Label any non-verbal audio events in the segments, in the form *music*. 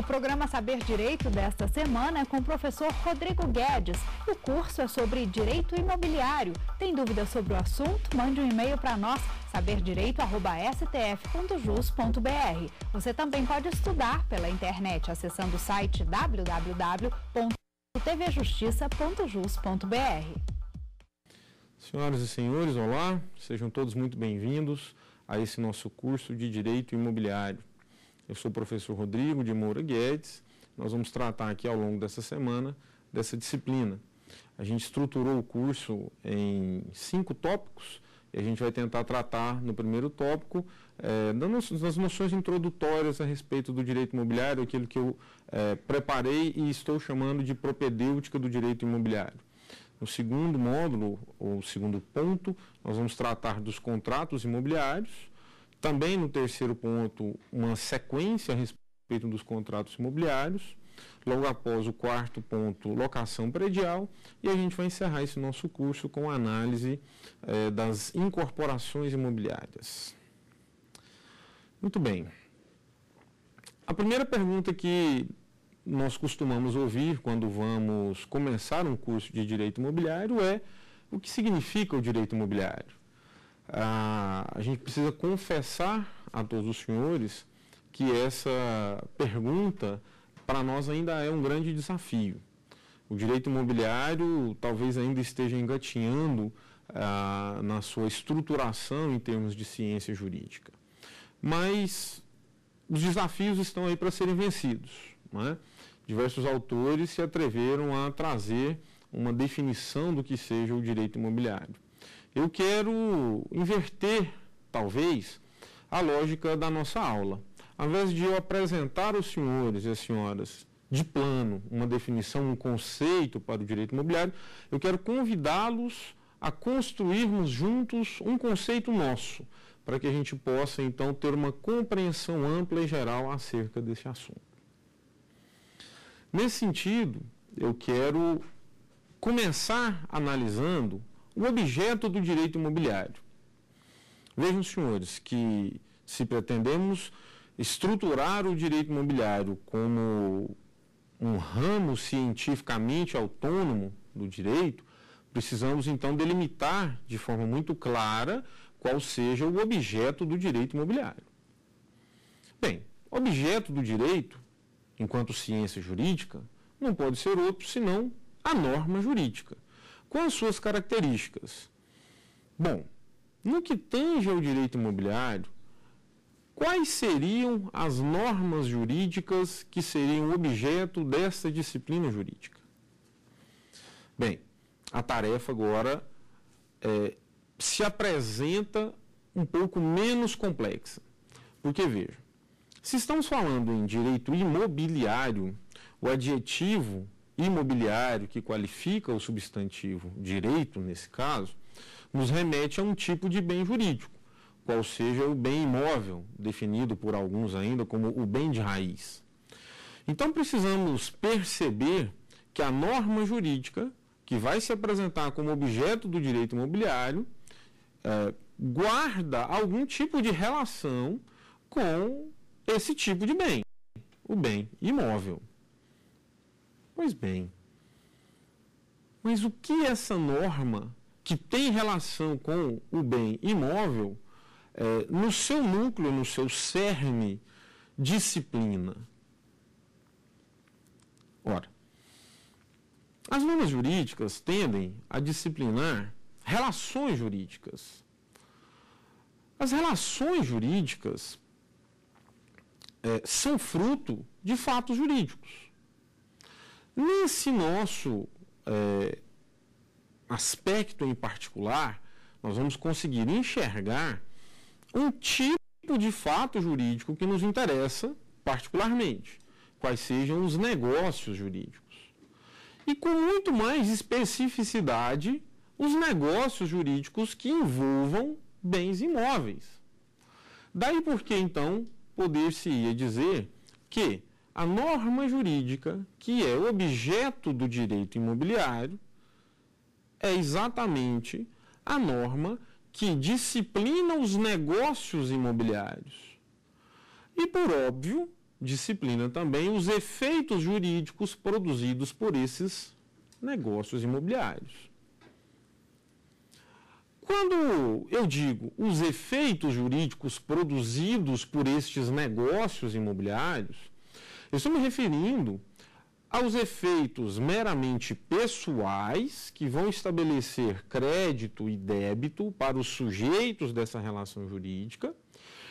O programa Saber Direito desta semana é com o professor Rodrigo Guedes. O curso é sobre direito imobiliário. Tem dúvidas sobre o assunto? Mande um e-mail para nós, saberdireito.stf.jus.br. Você também pode estudar pela internet acessando o site www.tvjustiça.jus.br. Senhoras e senhores, olá, sejam todos muito bem-vindos a esse nosso curso de Direito Imobiliário. Eu sou o professor Rodrigo de Moura Guedes. Nós vamos tratar aqui ao longo dessa semana dessa disciplina. A gente estruturou o curso em cinco tópicos e a gente vai tentar tratar no primeiro tópico é, das noções introdutórias a respeito do direito imobiliário, aquilo que eu é, preparei e estou chamando de propedêutica do direito imobiliário. No segundo módulo, ou segundo ponto, nós vamos tratar dos contratos imobiliários. Também no terceiro ponto, uma sequência a respeito dos contratos imobiliários. Logo após o quarto ponto, locação predial. E a gente vai encerrar esse nosso curso com a análise eh, das incorporações imobiliárias. Muito bem. A primeira pergunta que nós costumamos ouvir quando vamos começar um curso de direito imobiliário é o que significa o direito imobiliário? a, a gente precisa confessar a todos os senhores que essa pergunta para nós ainda é um grande desafio. O direito imobiliário talvez ainda esteja engatinhando ah, na sua estruturação em termos de ciência jurídica. Mas os desafios estão aí para serem vencidos. Né? Diversos autores se atreveram a trazer uma definição do que seja o direito imobiliário eu quero inverter, talvez, a lógica da nossa aula. Ao invés de eu apresentar aos senhores e às senhoras de plano uma definição, um conceito para o direito imobiliário, eu quero convidá-los a construirmos juntos um conceito nosso, para que a gente possa então ter uma compreensão ampla e geral acerca desse assunto. Nesse sentido, eu quero começar analisando o objeto do direito imobiliário. Vejam, senhores, que se pretendemos estruturar o direito imobiliário como um ramo cientificamente autônomo do direito, precisamos então delimitar de forma muito clara qual seja o objeto do direito imobiliário. Bem, objeto do direito, enquanto ciência jurídica, não pode ser outro senão a norma jurídica com as suas características. Bom, no que tange ao direito imobiliário, quais seriam as normas jurídicas que seriam objeto dessa disciplina jurídica? Bem, a tarefa agora é, se apresenta um pouco menos complexa. Porque, veja, se estamos falando em direito imobiliário, o adjetivo imobiliário que qualifica o substantivo direito, nesse caso, nos remete a um tipo de bem jurídico, qual seja o bem imóvel, definido por alguns ainda como o bem de raiz. Então precisamos perceber que a norma jurídica que vai se apresentar como objeto do direito imobiliário é, guarda algum tipo de relação com esse tipo de bem, o bem imóvel. Pois bem, mas o que essa norma, que tem relação com o bem imóvel, é, no seu núcleo, no seu cerne, disciplina? Ora, as normas jurídicas tendem a disciplinar relações jurídicas. As relações jurídicas é, são fruto de fatos jurídicos. Nesse nosso é, aspecto em particular, nós vamos conseguir enxergar um tipo de fato jurídico que nos interessa particularmente, quais sejam os negócios jurídicos. E com muito mais especificidade, os negócios jurídicos que envolvam bens imóveis. Daí porque, então, poder-se ia dizer que a norma jurídica, que é o objeto do direito imobiliário, é exatamente a norma que disciplina os negócios imobiliários. E, por óbvio, disciplina também os efeitos jurídicos produzidos por esses negócios imobiliários. Quando eu digo os efeitos jurídicos produzidos por estes negócios imobiliários, eu estou me referindo aos efeitos meramente pessoais que vão estabelecer crédito e débito para os sujeitos dessa relação jurídica,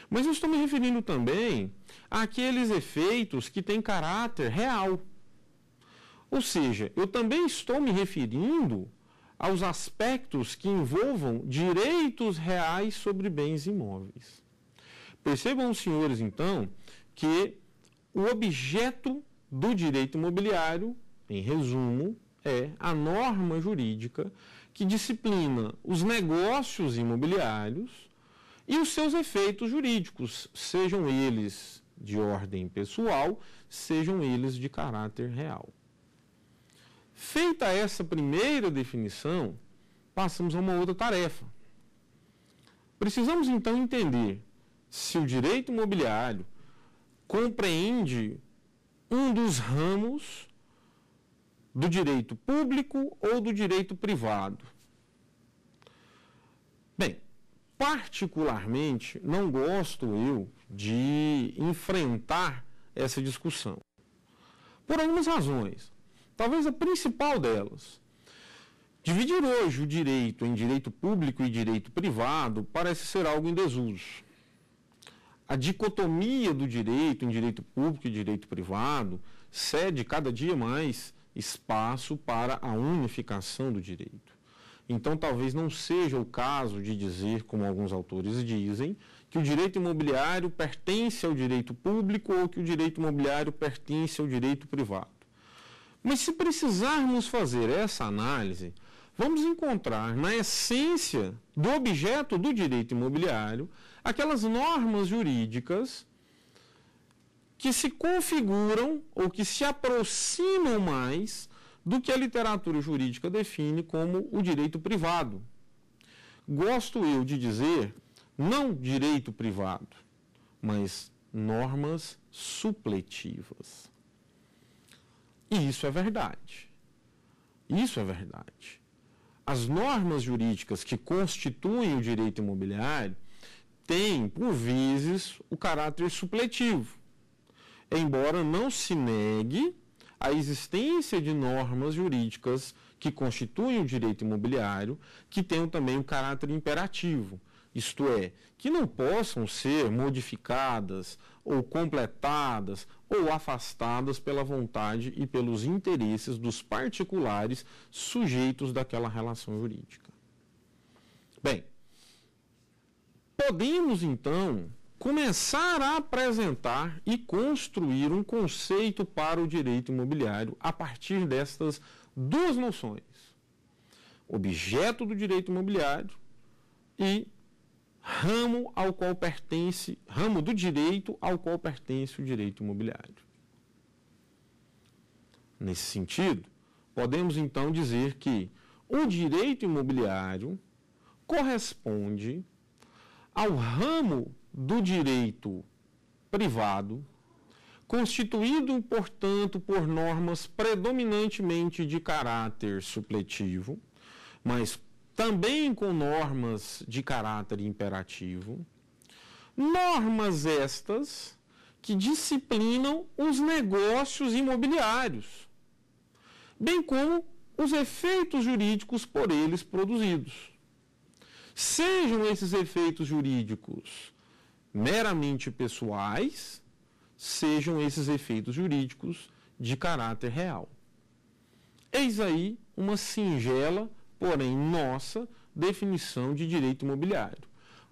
mas eu estou me referindo também àqueles efeitos que têm caráter real. Ou seja, eu também estou me referindo aos aspectos que envolvam direitos reais sobre bens imóveis. Percebam, senhores, então, que o objeto do direito imobiliário, em resumo, é a norma jurídica que disciplina os negócios imobiliários e os seus efeitos jurídicos, sejam eles de ordem pessoal, sejam eles de caráter real. Feita essa primeira definição, passamos a uma outra tarefa. Precisamos então entender se o direito imobiliário compreende um dos ramos do direito público ou do direito privado. Bem, particularmente não gosto eu de enfrentar essa discussão. Por algumas razões. Talvez a principal delas. Dividir hoje o direito em direito público e direito privado parece ser algo em desuso a dicotomia do direito em direito público e direito privado cede cada dia mais espaço para a unificação do direito. Então, talvez não seja o caso de dizer, como alguns autores dizem, que o direito imobiliário pertence ao direito público ou que o direito imobiliário pertence ao direito privado. Mas se precisarmos fazer essa análise, vamos encontrar na essência do objeto do direito imobiliário aquelas normas jurídicas que se configuram ou que se aproximam mais do que a literatura jurídica define como o direito privado. Gosto eu de dizer, não direito privado, mas normas supletivas. E isso é verdade. Isso é verdade. As normas jurídicas que constituem o direito imobiliário tem, por vezes, o caráter supletivo, embora não se negue a existência de normas jurídicas que constituem o direito imobiliário, que tenham também o caráter imperativo, isto é, que não possam ser modificadas ou completadas ou afastadas pela vontade e pelos interesses dos particulares sujeitos daquela relação jurídica. Bem, Podemos, então, começar a apresentar e construir um conceito para o direito imobiliário a partir destas duas noções: objeto do direito imobiliário e ramo ao qual pertence, ramo do direito ao qual pertence o direito imobiliário. Nesse sentido, podemos então dizer que o direito imobiliário corresponde ao ramo do direito privado, constituído, portanto, por normas predominantemente de caráter supletivo, mas também com normas de caráter imperativo, normas estas que disciplinam os negócios imobiliários, bem como os efeitos jurídicos por eles produzidos. Sejam esses efeitos jurídicos meramente pessoais, sejam esses efeitos jurídicos de caráter real. Eis aí uma singela, porém nossa, definição de direito imobiliário,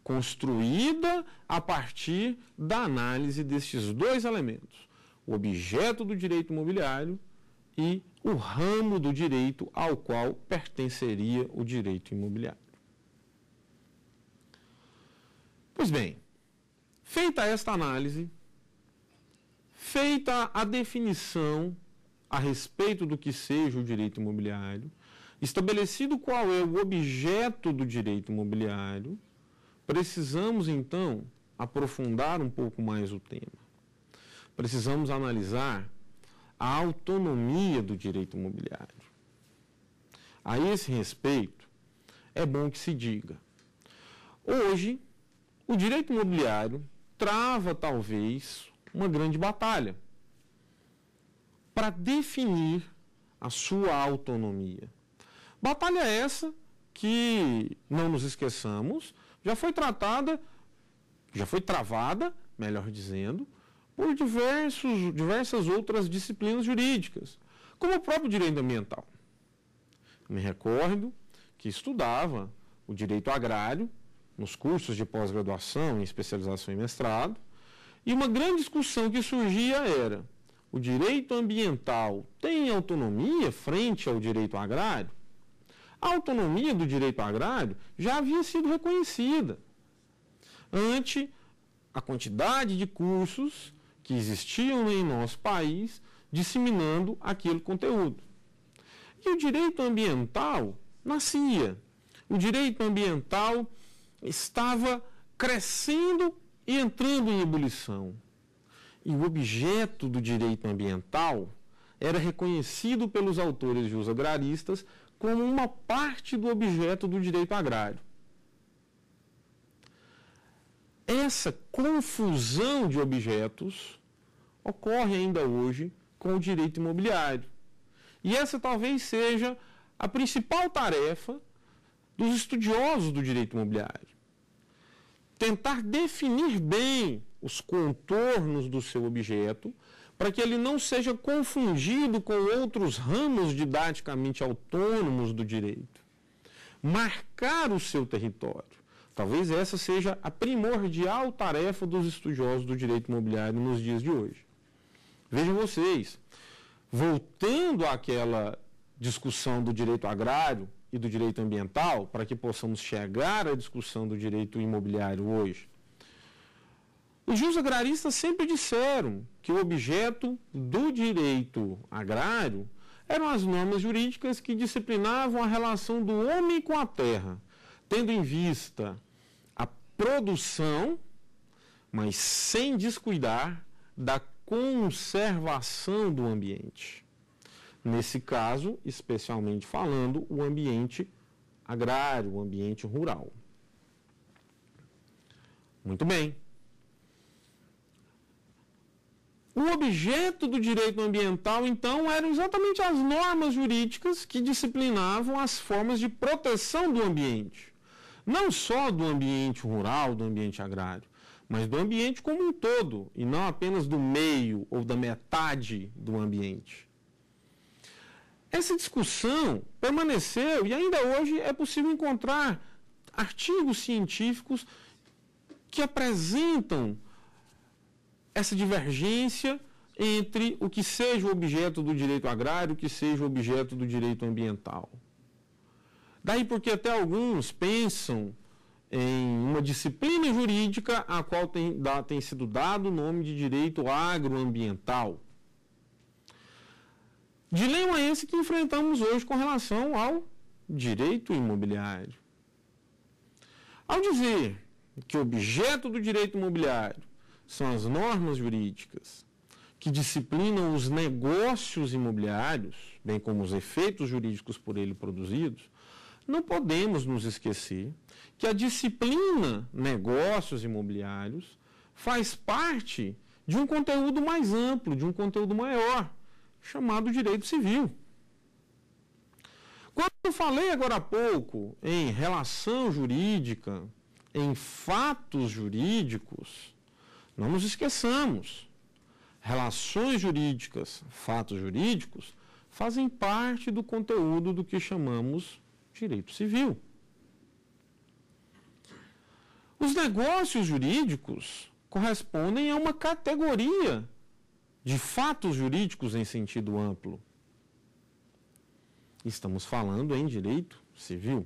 construída a partir da análise destes dois elementos: o objeto do direito imobiliário e o ramo do direito ao qual pertenceria o direito imobiliário. Pois bem, feita esta análise, feita a definição a respeito do que seja o direito imobiliário, estabelecido qual é o objeto do direito imobiliário, precisamos então aprofundar um pouco mais o tema. Precisamos analisar a autonomia do direito imobiliário. A esse respeito, é bom que se diga. Hoje, o direito imobiliário trava, talvez, uma grande batalha para definir a sua autonomia. Batalha essa que, não nos esqueçamos, já foi tratada, já foi travada, melhor dizendo, por diversos, diversas outras disciplinas jurídicas, como o próprio direito ambiental. Me recordo que estudava o direito agrário nos cursos de pós-graduação, em especialização e mestrado, e uma grande discussão que surgia era: o direito ambiental tem autonomia frente ao direito agrário? A autonomia do direito agrário já havia sido reconhecida ante a quantidade de cursos que existiam em nosso país disseminando aquele conteúdo. E o direito ambiental nascia. O direito ambiental estava crescendo e entrando em ebulição. E o objeto do direito ambiental era reconhecido pelos autores jus agraristas como uma parte do objeto do direito agrário. Essa confusão de objetos ocorre ainda hoje com o direito imobiliário. E essa talvez seja a principal tarefa dos estudiosos do direito imobiliário tentar definir bem os contornos do seu objeto, para que ele não seja confundido com outros ramos didaticamente autônomos do direito. Marcar o seu território. Talvez essa seja a primordial tarefa dos estudiosos do direito imobiliário nos dias de hoje. Vejam vocês, voltando àquela discussão do direito agrário, e do direito ambiental para que possamos chegar à discussão do direito imobiliário hoje. Os juros agraristas sempre disseram que o objeto do direito agrário eram as normas jurídicas que disciplinavam a relação do homem com a terra, tendo em vista a produção, mas sem descuidar da conservação do ambiente. Nesse caso, especialmente falando, o ambiente agrário, o ambiente rural. Muito bem. O objeto do direito ambiental, então, eram exatamente as normas jurídicas que disciplinavam as formas de proteção do ambiente. Não só do ambiente rural, do ambiente agrário, mas do ambiente como um todo, e não apenas do meio ou da metade do ambiente. Essa discussão permaneceu e ainda hoje é possível encontrar artigos científicos que apresentam essa divergência entre o que seja o objeto do direito agrário e o que seja o objeto do direito ambiental. Daí porque até alguns pensam em uma disciplina jurídica a qual tem, dá, tem sido dado o nome de direito agroambiental. Dilema esse que enfrentamos hoje com relação ao direito imobiliário. Ao dizer que o objeto do direito imobiliário são as normas jurídicas que disciplinam os negócios imobiliários, bem como os efeitos jurídicos por ele produzidos, não podemos nos esquecer que a disciplina negócios imobiliários faz parte de um conteúdo mais amplo, de um conteúdo maior, chamado direito civil. Quando eu falei agora há pouco em relação jurídica, em fatos jurídicos, não nos esqueçamos. Relações jurídicas, fatos jurídicos, fazem parte do conteúdo do que chamamos direito civil. Os negócios jurídicos correspondem a uma categoria de fatos jurídicos em sentido amplo. Estamos falando em direito civil.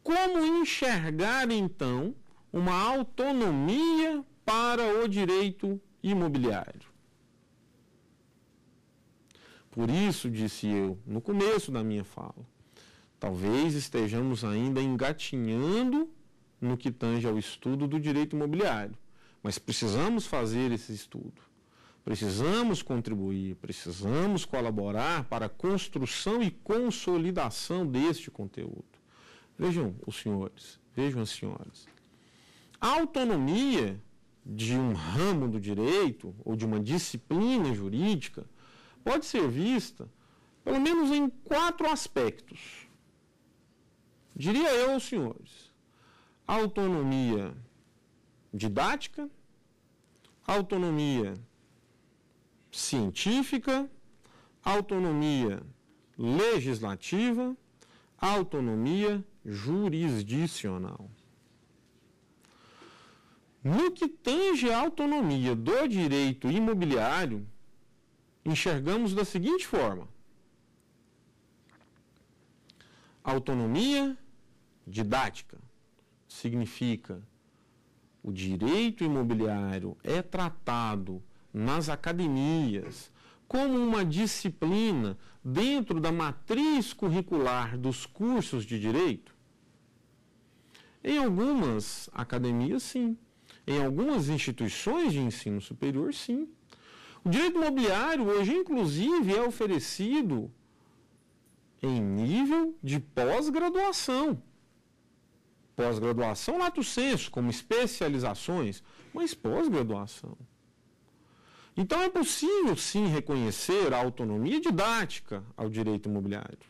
Como enxergar, então, uma autonomia para o direito imobiliário? Por isso, disse eu no começo da minha fala, talvez estejamos ainda engatinhando no que tange ao estudo do direito imobiliário. Mas precisamos fazer esse estudo. Precisamos contribuir, precisamos colaborar para a construção e consolidação deste conteúdo. Vejam os senhores, vejam as senhoras. A autonomia de um ramo do direito ou de uma disciplina jurídica pode ser vista pelo menos em quatro aspectos. Diria eu aos senhores: autonomia didática, autonomia científica, autonomia legislativa, autonomia jurisdicional. No que tange a autonomia do direito imobiliário, enxergamos da seguinte forma: autonomia didática significa o direito imobiliário é tratado nas academias como uma disciplina dentro da matriz curricular dos cursos de direito? Em algumas academias, sim. Em algumas instituições de ensino superior, sim. O direito imobiliário hoje, inclusive, é oferecido em nível de pós-graduação. Pós-graduação, lato senso, como especializações, mas pós-graduação. Então é possível sim reconhecer a autonomia didática ao direito imobiliário.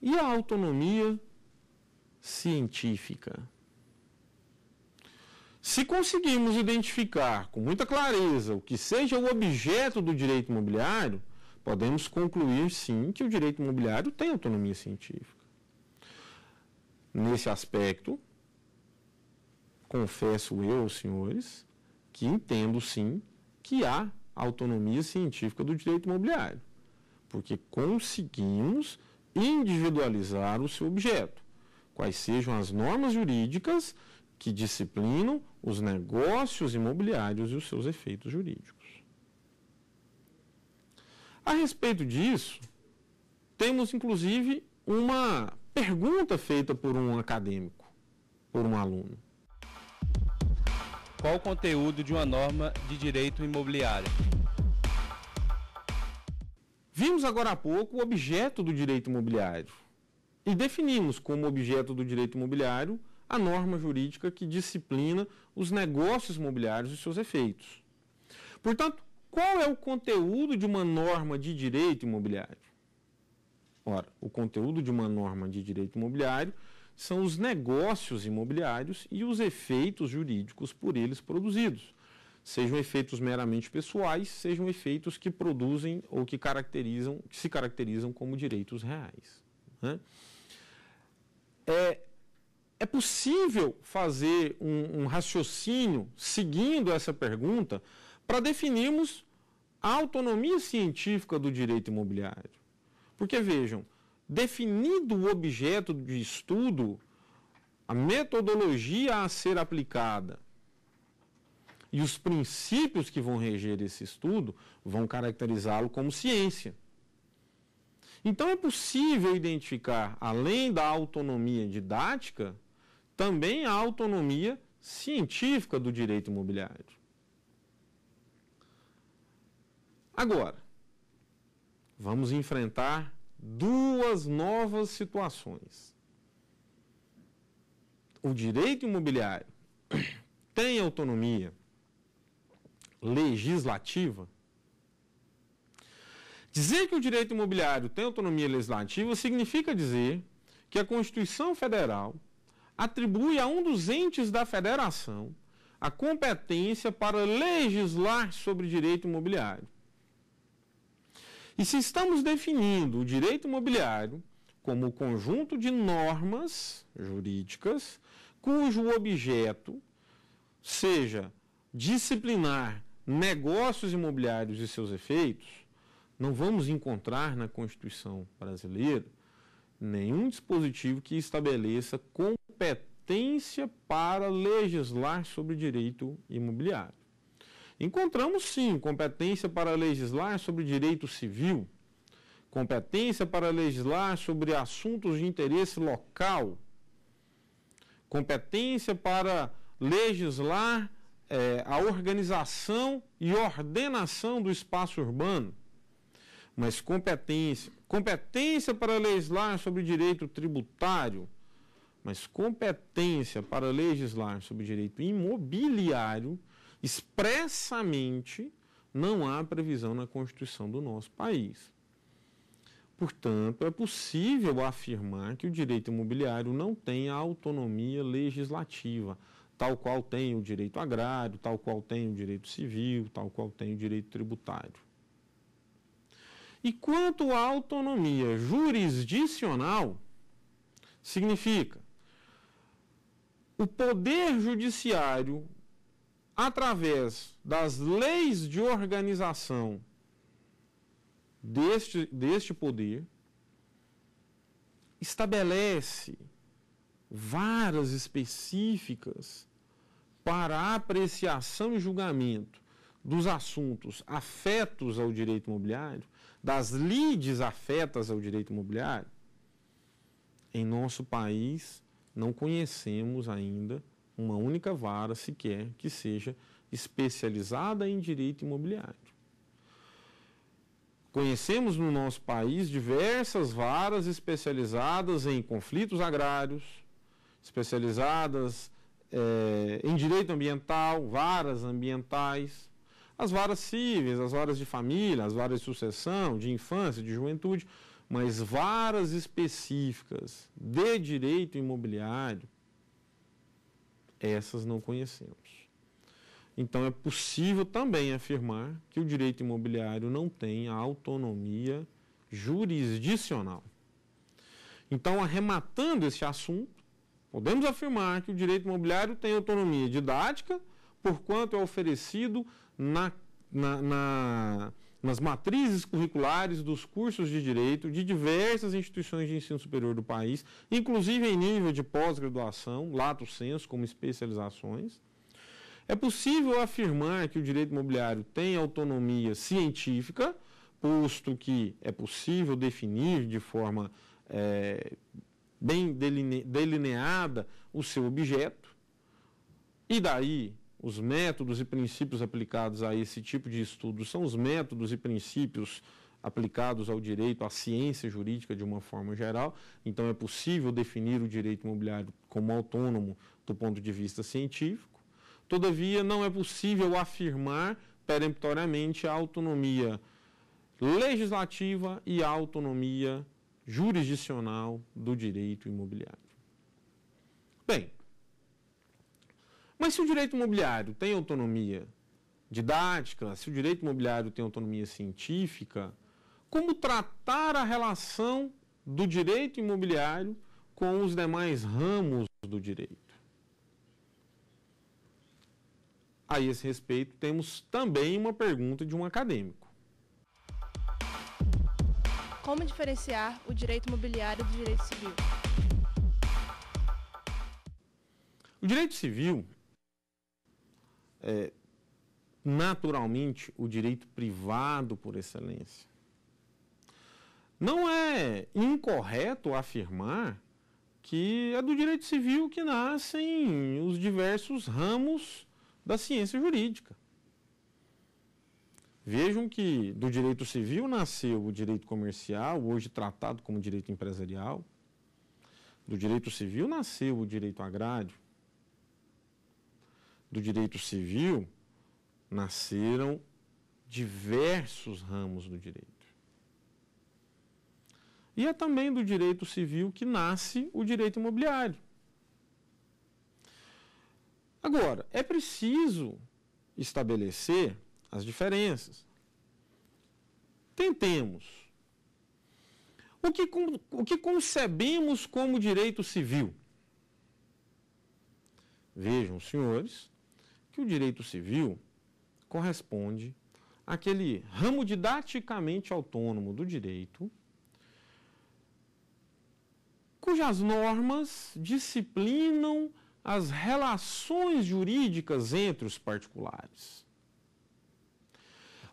E a autonomia científica? Se conseguirmos identificar com muita clareza o que seja o objeto do direito imobiliário, podemos concluir sim que o direito imobiliário tem autonomia científica nesse aspecto, confesso eu aos senhores que entendo sim que há autonomia científica do direito imobiliário, porque conseguimos individualizar o seu objeto, quais sejam as normas jurídicas que disciplinam os negócios imobiliários e os seus efeitos jurídicos. A respeito disso, temos inclusive uma pergunta feita por um acadêmico, por um aluno. Qual o conteúdo de uma norma de direito imobiliário? Vimos agora há pouco o objeto do direito imobiliário e definimos como objeto do direito imobiliário a norma jurídica que disciplina os negócios imobiliários e seus efeitos. Portanto, qual é o conteúdo de uma norma de direito imobiliário? Ora, o conteúdo de uma norma de direito imobiliário são os negócios imobiliários e os efeitos jurídicos por eles produzidos. Sejam efeitos meramente pessoais, sejam efeitos que produzem ou que caracterizam, que se caracterizam como direitos reais. Né? É, é possível fazer um, um raciocínio seguindo essa pergunta para definirmos a autonomia científica do direito imobiliário. Porque vejam, definido o objeto de estudo, a metodologia a ser aplicada e os princípios que vão reger esse estudo vão caracterizá-lo como ciência. Então é possível identificar, além da autonomia didática, também a autonomia científica do direito imobiliário. Agora, vamos enfrentar duas novas situações. O direito imobiliário *coughs* tem autonomia legislativa? Dizer que o direito imobiliário tem autonomia legislativa significa dizer que a Constituição Federal atribui a um dos entes da federação a competência para legislar sobre direito imobiliário. E se estamos definindo o direito imobiliário como o conjunto de normas jurídicas cujo objeto seja disciplinar negócios imobiliários e seus efeitos, não vamos encontrar na Constituição brasileira nenhum dispositivo que estabeleça competência para legislar sobre direito imobiliário. Encontramos sim competência para legislar sobre direito civil, competência para legislar sobre assuntos de interesse local, competência para legislar é, a organização e ordenação do espaço urbano, mas competência, competência para legislar sobre direito tributário, mas competência para legislar sobre direito imobiliário expressamente não há previsão na Constituição do nosso país. Portanto, é possível afirmar que o direito imobiliário não tem autonomia legislativa, tal qual tem o direito agrário, tal qual tem o direito civil, tal qual tem o direito tributário. E quanto à autonomia jurisdicional, significa o poder judiciário através das leis de organização deste, deste poder, estabelece varas específicas para apreciação e julgamento dos assuntos afetos ao direito imobiliário, das lides afetas ao direito imobiliário, em nosso país não conhecemos ainda uma única vara sequer que seja especializada em direito imobiliário. Conhecemos no nosso país diversas varas especializadas em conflitos agrários, especializadas é, em direito ambiental, varas ambientais, as varas cíveis, as varas de família, as varas de sucessão, de infância, de juventude, mas varas específicas de direito imobiliário essas não conhecemos. Então, é possível também afirmar que o direito imobiliário não tem autonomia jurisdicional. Então, arrematando esse assunto, podemos afirmar que o direito imobiliário tem autonomia didática, porquanto é oferecido na, na, na nas matrizes curriculares dos cursos de direito de diversas instituições de ensino superior do país, inclusive em nível de pós-graduação, lato senso, como especializações. É possível afirmar que o direito imobiliário tem autonomia científica, posto que é possível definir de forma é, bem delineada o seu objeto, e daí os métodos e princípios aplicados a esse tipo de estudo são os métodos e princípios aplicados ao direito, à ciência jurídica de uma forma geral. Então, é possível definir o direito imobiliário como autônomo do ponto de vista científico. Todavia, não é possível afirmar peremptoriamente a autonomia legislativa e a autonomia jurisdicional do direito imobiliário. Bem, mas se o direito imobiliário tem autonomia didática, se o direito imobiliário tem autonomia científica, como tratar a relação do direito imobiliário com os demais ramos do direito? A esse respeito, temos também uma pergunta de um acadêmico. Como diferenciar o direito imobiliário do direito civil? O direito civil é, naturalmente o direito privado por excelência. Não é incorreto afirmar que é do direito civil que nascem os diversos ramos da ciência jurídica. Vejam que do direito civil nasceu o direito comercial, hoje tratado como direito empresarial. Do direito civil nasceu o direito agrário do direito civil nasceram diversos ramos do direito. E é também do direito civil que nasce o direito imobiliário. Agora, é preciso estabelecer as diferenças. Tentemos. O que, o que concebemos como direito civil? Vejam, senhores, que o direito civil corresponde àquele ramo didaticamente autônomo do direito, cujas normas disciplinam as relações jurídicas entre os particulares.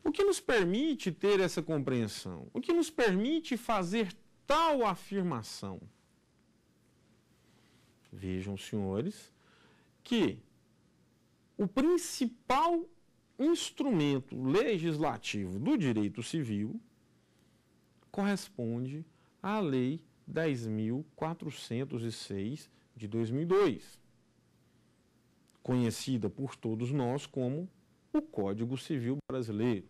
O que nos permite ter essa compreensão? O que nos permite fazer tal afirmação? Vejam, senhores, que o principal instrumento legislativo do direito civil corresponde à Lei 10.406 de 2002, conhecida por todos nós como o Código Civil Brasileiro,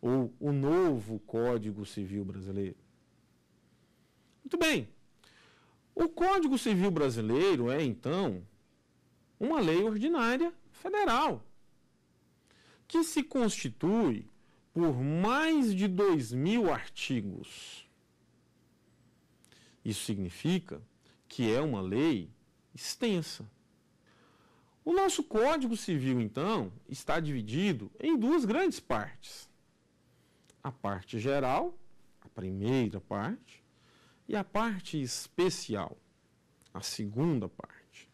ou o novo Código Civil Brasileiro. Muito bem. O Código Civil Brasileiro é, então, uma lei ordinária federal, que se constitui por mais de 2 mil artigos. Isso significa que é uma lei extensa. O nosso Código Civil, então, está dividido em duas grandes partes: a parte geral, a primeira parte, e a parte especial, a segunda parte.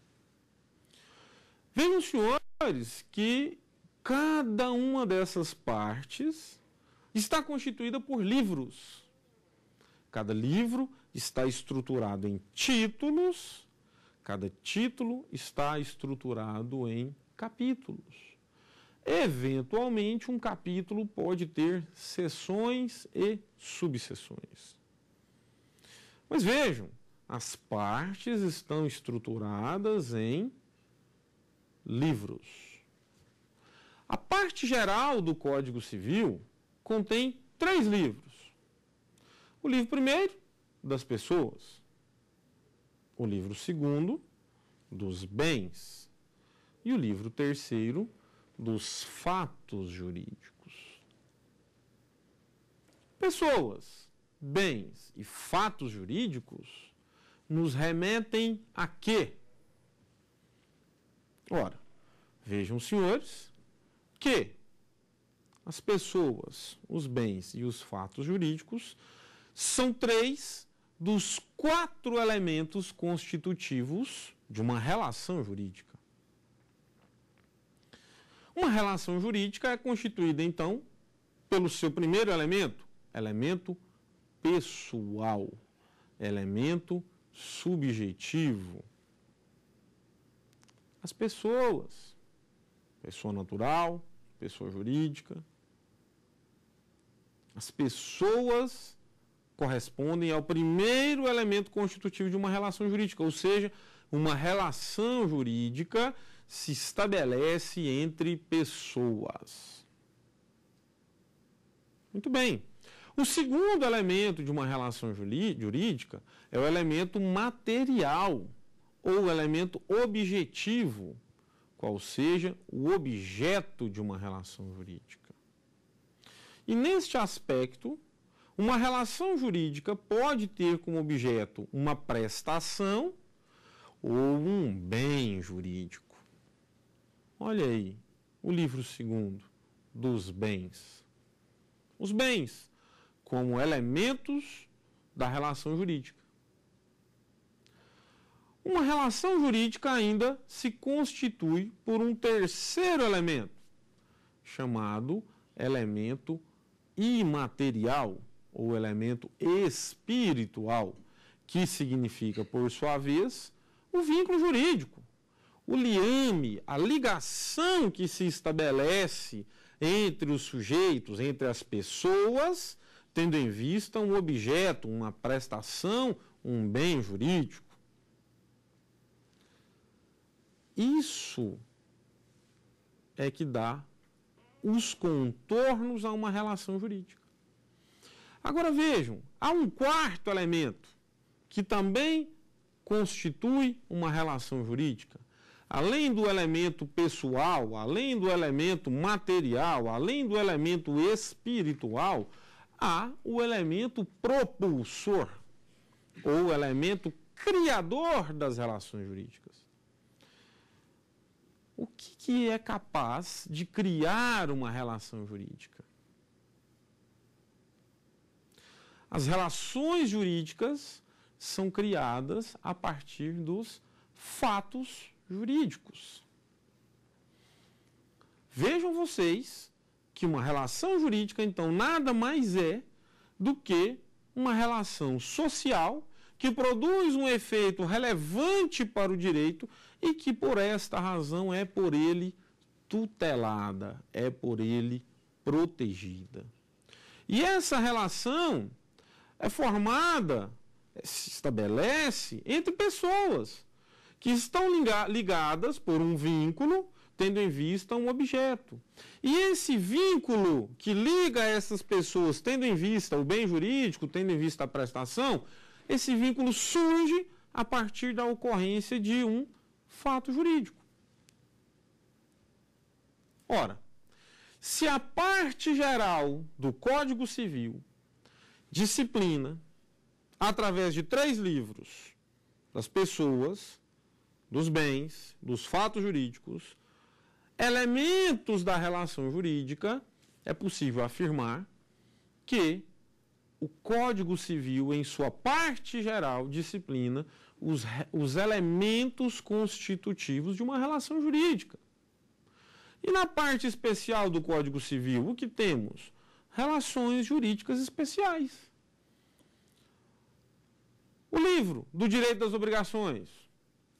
Vejam, senhor que cada uma dessas partes está constituída por livros. Cada livro está estruturado em títulos, cada título está estruturado em capítulos. Eventualmente, um capítulo pode ter seções e subseções. Mas vejam, as partes estão estruturadas em livros. A parte geral do Código Civil contém três livros. O livro primeiro, das pessoas. O livro segundo, dos bens. E o livro terceiro, dos fatos jurídicos. Pessoas, bens e fatos jurídicos nos remetem a quê? Ora, vejam, senhores, que as pessoas, os bens e os fatos jurídicos são três dos quatro elementos constitutivos de uma relação jurídica. Uma relação jurídica é constituída, então, pelo seu primeiro elemento, elemento pessoal, elemento subjetivo as pessoas. Pessoa natural, pessoa jurídica. As pessoas correspondem ao primeiro elemento constitutivo de uma relação jurídica, ou seja, uma relação jurídica se estabelece entre pessoas. Muito bem. O segundo elemento de uma relação jurídica é o elemento material ou elemento objetivo, qual seja o objeto de uma relação jurídica. E neste aspecto, uma relação jurídica pode ter como objeto uma prestação ou um bem jurídico. Olha aí, o livro segundo dos bens. Os bens como elementos da relação jurídica. Uma relação jurídica ainda se constitui por um terceiro elemento, chamado elemento imaterial ou elemento espiritual, que significa, por sua vez, o vínculo jurídico, o liame, a ligação que se estabelece entre os sujeitos, entre as pessoas, tendo em vista um objeto, uma prestação, um bem jurídico. Isso é que dá os contornos a uma relação jurídica. Agora vejam, há um quarto elemento que também constitui uma relação jurídica. Além do elemento pessoal, além do elemento material, além do elemento espiritual, há o elemento propulsor ou elemento criador das relações jurídicas o que, que é capaz de criar uma relação jurídica. As relações jurídicas são criadas a partir dos fatos jurídicos. Vejam vocês que uma relação jurídica, então, nada mais é do que uma relação social que produz um efeito relevante para o direito e que por esta razão é por ele tutelada, é por ele protegida. E essa relação é formada, se estabelece entre pessoas que estão ligadas por um vínculo, tendo em vista um objeto. E esse vínculo que liga essas pessoas, tendo em vista o bem jurídico, tendo em vista a prestação, esse vínculo surge a partir da ocorrência de um fato jurídico. Ora, se a parte geral do Código Civil disciplina, através de três livros, das pessoas, dos bens, dos fatos jurídicos, elementos da relação jurídica, é possível afirmar que o Código Civil, em sua parte geral, disciplina os, os elementos constitutivos de uma relação jurídica. E na parte especial do Código Civil, o que temos? Relações jurídicas especiais. O livro do direito das obrigações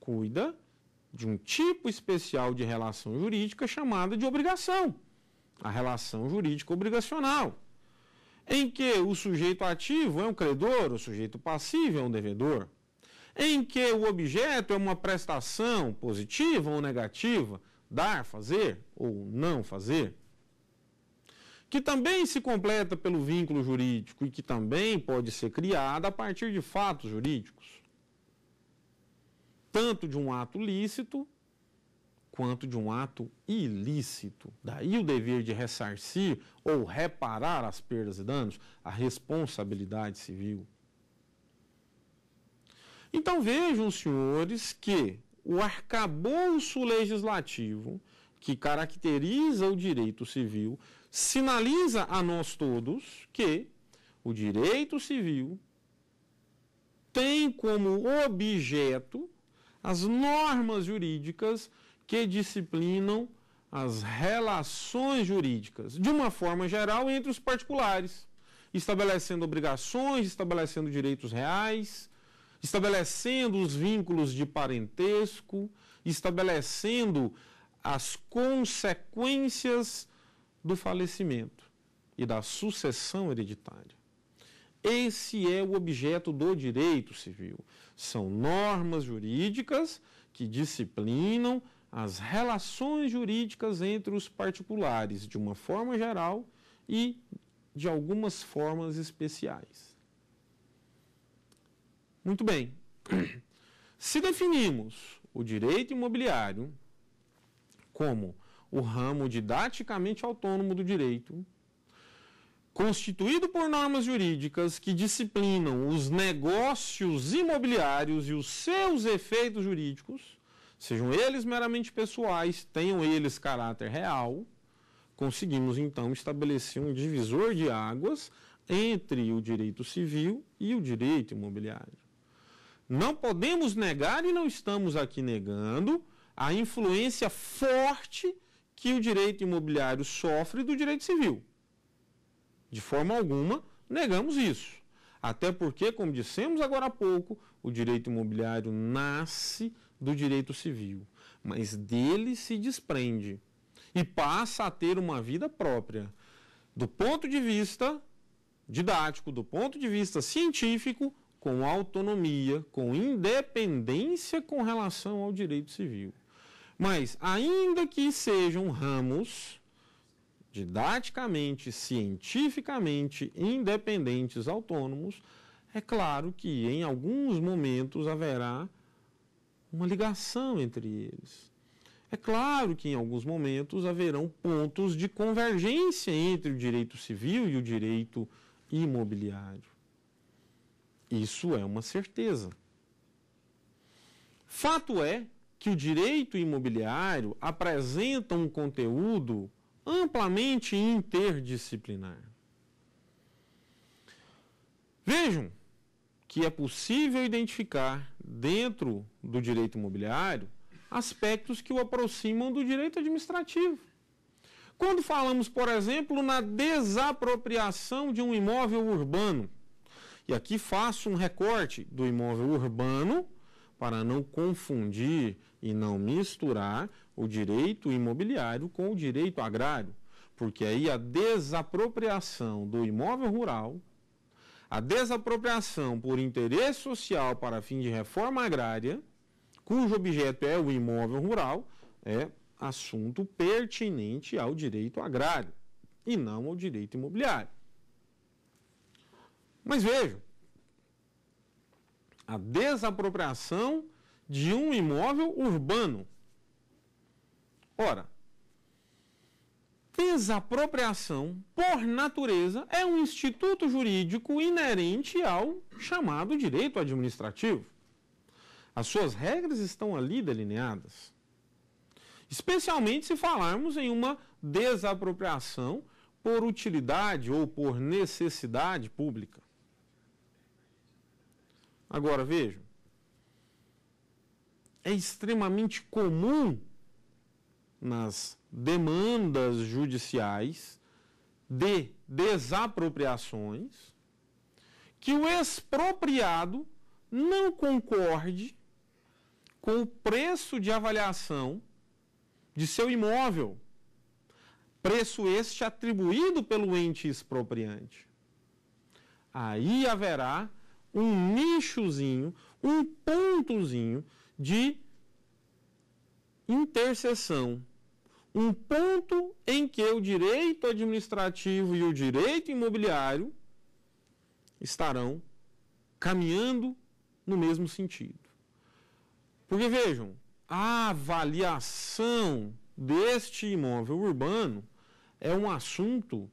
cuida de um tipo especial de relação jurídica chamada de obrigação, a relação jurídica obrigacional, em que o sujeito ativo é um credor, o sujeito passivo é um devedor em que o objeto é uma prestação positiva ou negativa, dar, fazer ou não fazer, que também se completa pelo vínculo jurídico e que também pode ser criada a partir de fatos jurídicos, tanto de um ato lícito quanto de um ato ilícito. Daí o dever de ressarcir ou reparar as perdas e danos, a responsabilidade civil. Então vejam, senhores, que o arcabouço legislativo que caracteriza o direito civil sinaliza a nós todos que o direito civil tem como objeto as normas jurídicas que disciplinam as relações jurídicas, de uma forma geral, entre os particulares, estabelecendo obrigações, estabelecendo direitos reais, estabelecendo os vínculos de parentesco, estabelecendo as consequências do falecimento e da sucessão hereditária. Esse é o objeto do direito civil. São normas jurídicas que disciplinam as relações jurídicas entre os particulares, de uma forma geral e de algumas formas especiais. Muito bem. Se definimos o direito imobiliário como o ramo didaticamente autônomo do direito, constituído por normas jurídicas que disciplinam os negócios imobiliários e os seus efeitos jurídicos, sejam eles meramente pessoais, tenham eles caráter real, conseguimos então estabelecer um divisor de águas entre o direito civil e o direito imobiliário. Não podemos negar e não estamos aqui negando a influência forte que o direito imobiliário sofre do direito civil. De forma alguma, negamos isso. Até porque, como dissemos agora há pouco, o direito imobiliário nasce do direito civil, mas dele se desprende e passa a ter uma vida própria. Do ponto de vista didático, do ponto de vista científico, com autonomia, com independência com relação ao direito civil. Mas, ainda que sejam ramos didaticamente, cientificamente independentes, autônomos, é claro que em alguns momentos haverá uma ligação entre eles. É claro que em alguns momentos haverão pontos de convergência entre o direito civil e o direito imobiliário. Isso é uma certeza. Fato é que o direito imobiliário apresenta um conteúdo amplamente interdisciplinar. Vejam que é possível identificar dentro do direito imobiliário aspectos que o aproximam do direito administrativo. Quando falamos, por exemplo, na desapropriação de um imóvel urbano, e aqui faço um recorte do imóvel urbano para não confundir e não misturar o direito imobiliário com o direito agrário, porque aí a desapropriação do imóvel rural, a desapropriação por interesse social para fim de reforma agrária, cujo objeto é o imóvel rural, é assunto pertinente ao direito agrário e não ao direito imobiliário. Mas vejam, a desapropriação de um imóvel urbano. Ora, desapropriação, por natureza, é um instituto jurídico inerente ao chamado direito administrativo. As suas regras estão ali delineadas. Especialmente se falarmos em uma desapropriação por utilidade ou por necessidade pública. Agora, vejam, é extremamente comum nas demandas judiciais de desapropriações que o expropriado não concorde com o preço de avaliação de seu imóvel, preço este atribuído pelo ente expropriante. Aí haverá um nichozinho, um pontozinho de interseção. Um ponto em que o direito administrativo e o direito imobiliário estarão caminhando no mesmo sentido. Porque vejam, a avaliação deste imóvel urbano é um assunto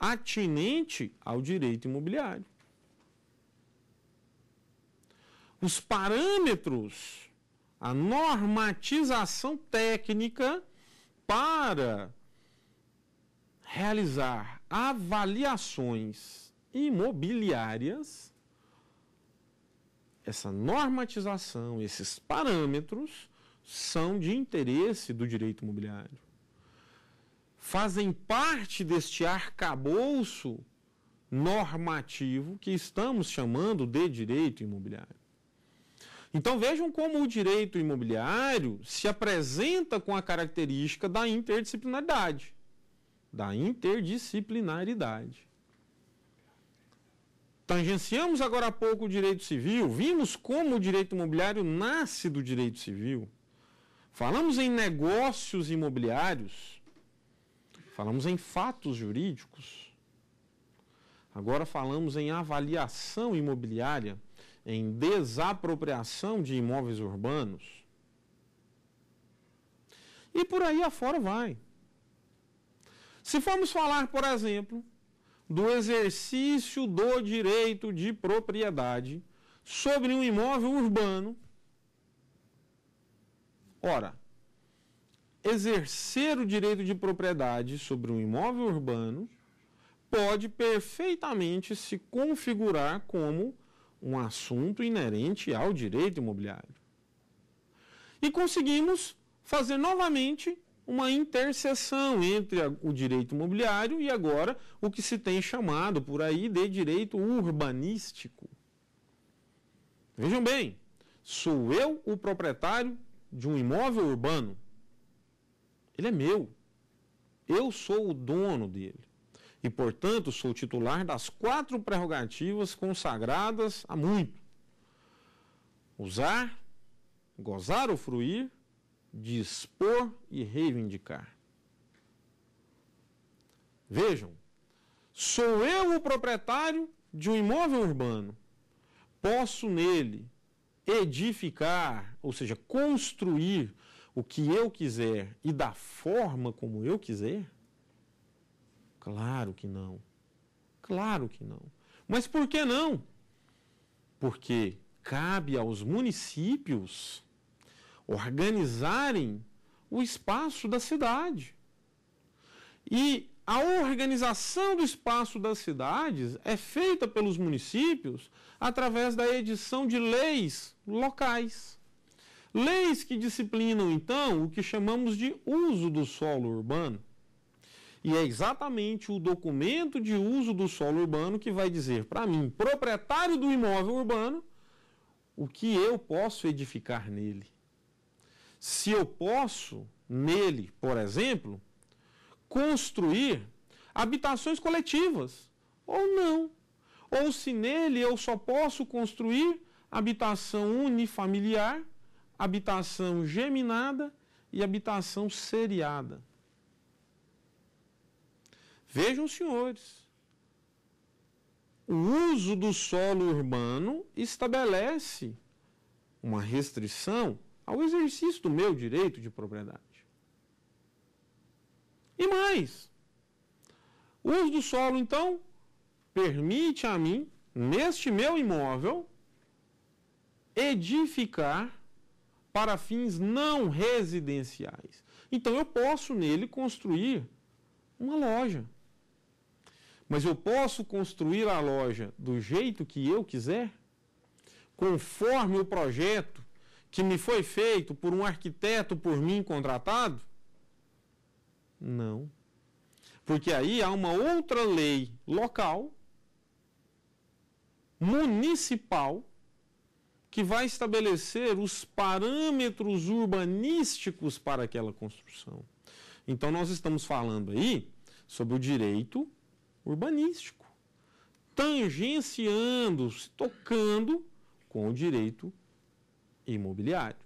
atinente ao direito imobiliário. os parâmetros, a normatização técnica para realizar avaliações imobiliárias, essa normatização, esses parâmetros são de interesse do direito imobiliário. Fazem parte deste arcabouço normativo que estamos chamando de direito imobiliário. Então vejam como o direito imobiliário se apresenta com a característica da interdisciplinaridade. Da interdisciplinaridade. Tangenciamos agora há pouco o direito civil, vimos como o direito imobiliário nasce do direito civil. Falamos em negócios imobiliários, falamos em fatos jurídicos. Agora falamos em avaliação imobiliária em desapropriação de imóveis urbanos. E por aí afora vai. Se formos falar, por exemplo, do exercício do direito de propriedade sobre um imóvel urbano, ora, exercer o direito de propriedade sobre um imóvel urbano pode perfeitamente se configurar como um assunto inerente ao direito imobiliário. E conseguimos fazer novamente uma interseção entre o direito imobiliário e agora o que se tem chamado por aí de direito urbanístico. Vejam bem, sou eu o proprietário de um imóvel urbano. Ele é meu. Eu sou o dono dele e, portanto, sou titular das quatro prerrogativas consagradas há muito: usar, gozar ou fruir, dispor e reivindicar. Vejam, sou eu o proprietário de um imóvel urbano. Posso nele edificar, ou seja, construir o que eu quiser e da forma como eu quiser? Claro que não. Claro que não. Mas por que não? Porque cabe aos municípios organizarem o espaço da cidade. E a organização do espaço das cidades é feita pelos municípios através da edição de leis locais. Leis que disciplinam, então, o que chamamos de uso do solo urbano. E é exatamente o documento de uso do solo urbano que vai dizer para mim, proprietário do imóvel urbano, o que eu posso edificar nele. Se eu posso nele, por exemplo, construir habitações coletivas ou não. Ou se nele eu só posso construir habitação unifamiliar, habitação geminada e habitação seriada. Vejam, senhores, o uso do solo urbano estabelece uma restrição ao exercício do meu direito de propriedade. E mais, o uso do solo, então, permite a mim, neste meu imóvel, edificar para fins não residenciais. Então eu posso nele construir uma loja. Mas eu posso construir a loja do jeito que eu quiser, conforme o projeto que me foi feito por um arquiteto por mim contratado? Não. Porque aí há uma outra lei local, municipal, que vai estabelecer os parâmetros urbanísticos para aquela construção. Então, nós estamos falando aí sobre o direito urbanístico, tangenciando, se tocando com o direito imobiliário.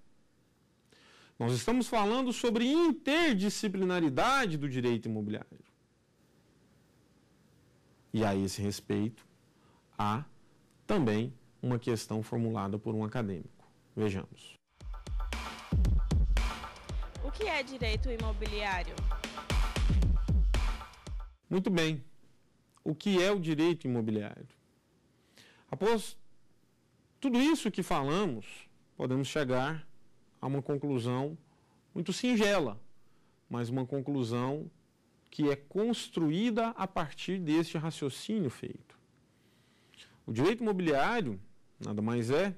Nós estamos falando sobre interdisciplinaridade do direito imobiliário. E a esse respeito, há também uma questão formulada por um acadêmico. Vejamos. O que é direito imobiliário? Muito bem o que é o direito imobiliário. Após tudo isso que falamos, podemos chegar a uma conclusão muito singela, mas uma conclusão que é construída a partir deste raciocínio feito. O direito imobiliário nada mais é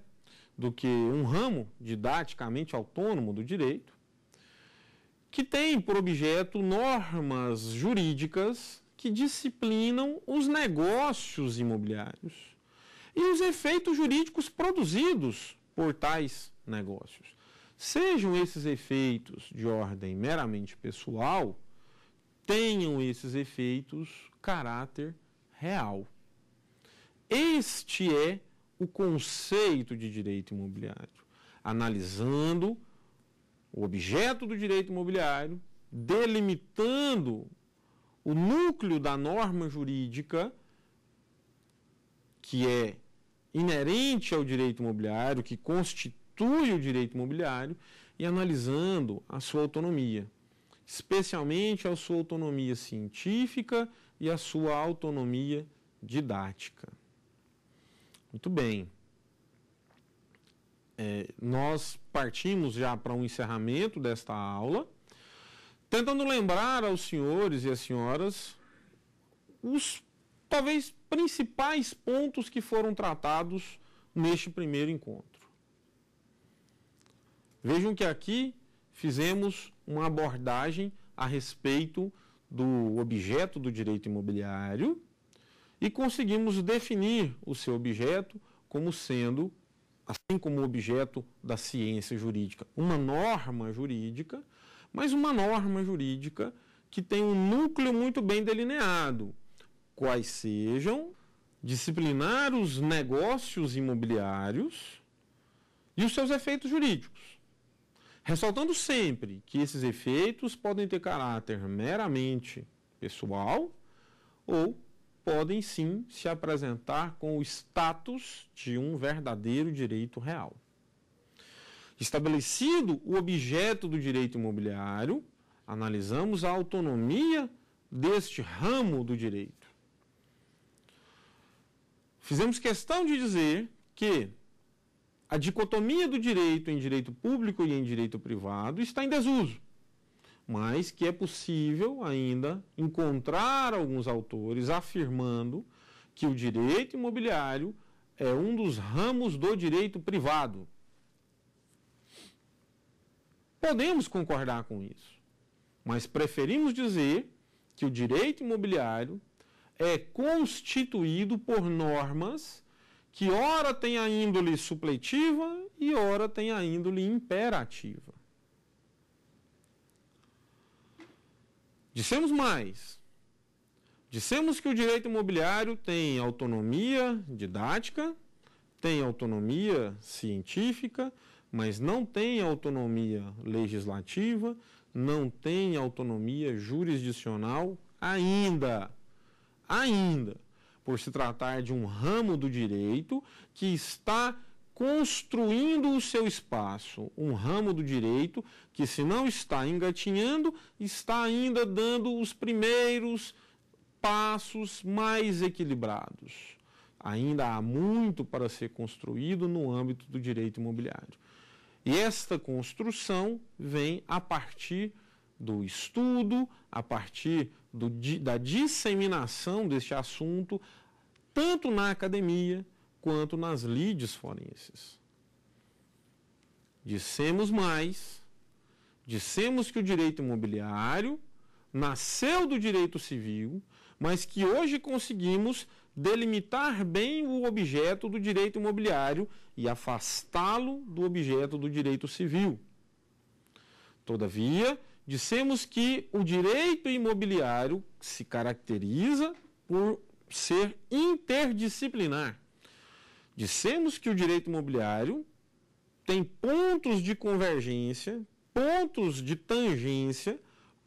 do que um ramo didaticamente autônomo do direito, que tem por objeto normas jurídicas que disciplinam os negócios imobiliários e os efeitos jurídicos produzidos por tais negócios. Sejam esses efeitos de ordem meramente pessoal, tenham esses efeitos caráter real. Este é o conceito de direito imobiliário, analisando o objeto do direito imobiliário, delimitando o núcleo da norma jurídica, que é inerente ao direito imobiliário, que constitui o direito imobiliário, e analisando a sua autonomia, especialmente a sua autonomia científica e a sua autonomia didática. Muito bem. É, nós partimos já para um encerramento desta aula tentando lembrar aos senhores e às senhoras os talvez principais pontos que foram tratados neste primeiro encontro. Vejam que aqui fizemos uma abordagem a respeito do objeto do direito imobiliário e conseguimos definir o seu objeto como sendo, assim como o objeto da ciência jurídica, uma norma jurídica mas uma norma jurídica que tem um núcleo muito bem delineado. Quais sejam disciplinar os negócios imobiliários e os seus efeitos jurídicos. Ressaltando sempre que esses efeitos podem ter caráter meramente pessoal ou podem sim se apresentar com o status de um verdadeiro direito real. Estabelecido o objeto do direito imobiliário, analisamos a autonomia deste ramo do direito. Fizemos questão de dizer que a dicotomia do direito em direito público e em direito privado está em desuso, mas que é possível ainda encontrar alguns autores afirmando que o direito imobiliário é um dos ramos do direito privado Podemos concordar com isso, mas preferimos dizer que o direito imobiliário é constituído por normas que ora tem a índole supletiva e ora tem a índole imperativa. Dissemos mais. Dissemos que o direito imobiliário tem autonomia didática, tem autonomia científica, mas não tem autonomia legislativa, não tem autonomia jurisdicional ainda. Ainda. Por se tratar de um ramo do direito que está construindo o seu espaço, um ramo do direito que, se não está engatinhando, está ainda dando os primeiros passos mais equilibrados. Ainda há muito para ser construído no âmbito do direito imobiliário. E esta construção vem a partir do estudo, a partir do, da disseminação deste assunto, tanto na academia quanto nas lides forenses. Dissemos mais, dissemos que o direito imobiliário nasceu do direito civil, mas que hoje conseguimos delimitar bem o objeto do direito imobiliário e afastá-lo do objeto do direito civil. Todavia, dissemos que o direito imobiliário se caracteriza por ser interdisciplinar. Dissemos que o direito imobiliário tem pontos de convergência, pontos de tangência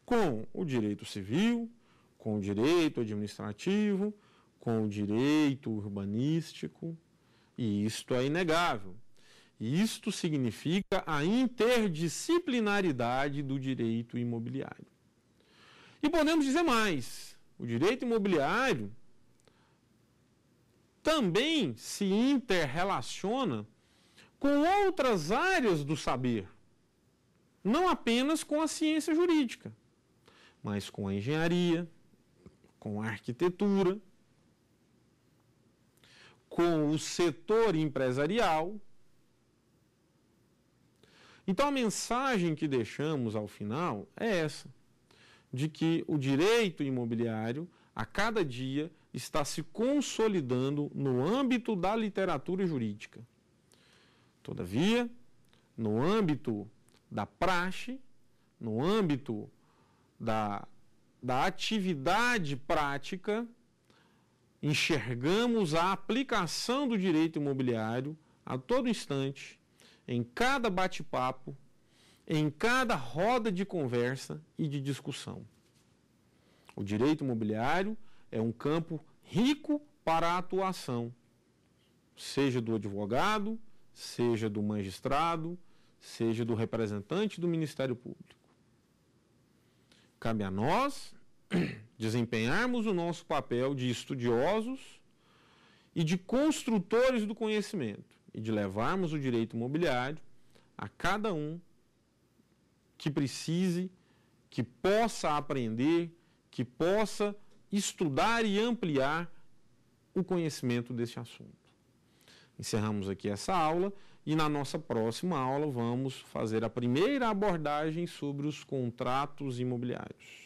com o direito civil, com o direito administrativo, com o direito urbanístico, e isto é inegável. Isto significa a interdisciplinaridade do direito imobiliário. E podemos dizer mais: o direito imobiliário também se interrelaciona com outras áreas do saber, não apenas com a ciência jurídica, mas com a engenharia, com a arquitetura com o setor empresarial. Então, a mensagem que deixamos ao final é essa: de que o direito imobiliário, a cada dia, está se consolidando no âmbito da literatura jurídica. Todavia, no âmbito da praxe, no âmbito da, da atividade prática, enxergamos a aplicação do direito imobiliário a todo instante, em cada bate-papo, em cada roda de conversa e de discussão. O direito imobiliário é um campo rico para a atuação, seja do advogado, seja do magistrado, seja do representante do Ministério Público. Cabe a nós *clears throat* desempenharmos o nosso papel de estudiosos e de construtores do conhecimento e de levarmos o direito imobiliário a cada um que precise, que possa aprender, que possa estudar e ampliar o conhecimento desse assunto. Encerramos aqui essa aula e na nossa próxima aula vamos fazer a primeira abordagem sobre os contratos imobiliários.